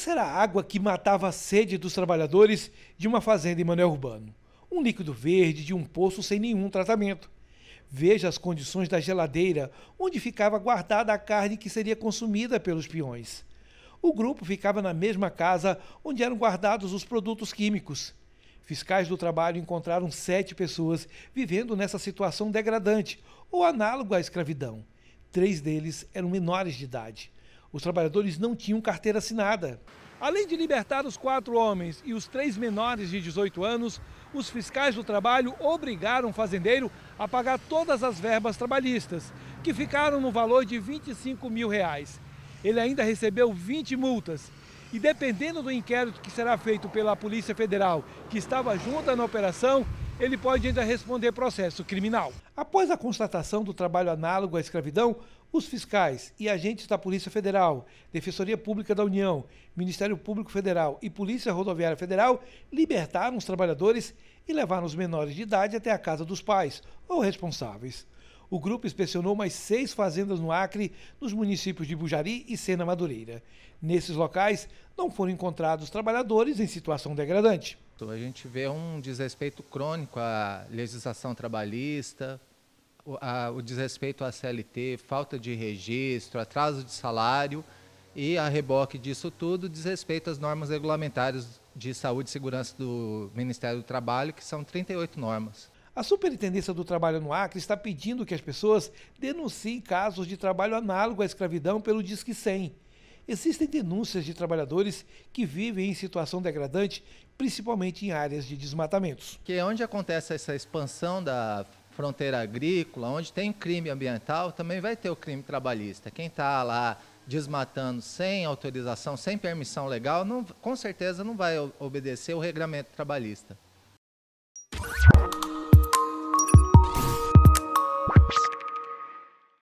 Essa era a água que matava a sede dos trabalhadores de uma fazenda em Manuel Urbano. Um líquido verde de um poço sem nenhum tratamento. Veja as condições da geladeira, onde ficava guardada a carne que seria consumida pelos peões. O grupo ficava na mesma casa onde eram guardados os produtos químicos. Fiscais do trabalho encontraram sete pessoas vivendo nessa situação degradante ou análoga à escravidão. Três deles eram menores de idade. Os trabalhadores não tinham carteira assinada. Além de libertar os quatro homens e os três menores de 18 anos, os fiscais do trabalho obrigaram o fazendeiro a pagar todas as verbas trabalhistas, que ficaram no valor de 25 mil reais. Ele ainda recebeu 20 multas. E dependendo do inquérito que será feito pela Polícia Federal, que estava junta na operação, ele pode ainda responder processo criminal. Após a constatação do trabalho análogo à escravidão, os fiscais e agentes da Polícia Federal, Defensoria Pública da União, Ministério Público Federal e Polícia Rodoviária Federal libertaram os trabalhadores e levaram os menores de idade até a casa dos pais ou responsáveis. O grupo inspecionou mais seis fazendas no Acre, nos municípios de Bujari e Sena Madureira. Nesses locais, não foram encontrados trabalhadores em situação degradante a gente vê um desrespeito crônico à legislação trabalhista, o, a, o desrespeito à CLT, falta de registro, atraso de salário e, a reboque disso tudo, desrespeito às normas regulamentares de saúde e segurança do Ministério do Trabalho, que são 38 normas. A Superintendência do Trabalho no Acre está pedindo que as pessoas denunciem casos de trabalho análogo à escravidão pelo Disque 100 existem denúncias de trabalhadores que vivem em situação degradante, principalmente em áreas de desmatamentos. Que é onde acontece essa expansão da fronteira agrícola, onde tem crime ambiental, também vai ter o crime trabalhista. Quem está lá desmatando sem autorização, sem permissão legal, não, com certeza não vai obedecer o regramento trabalhista.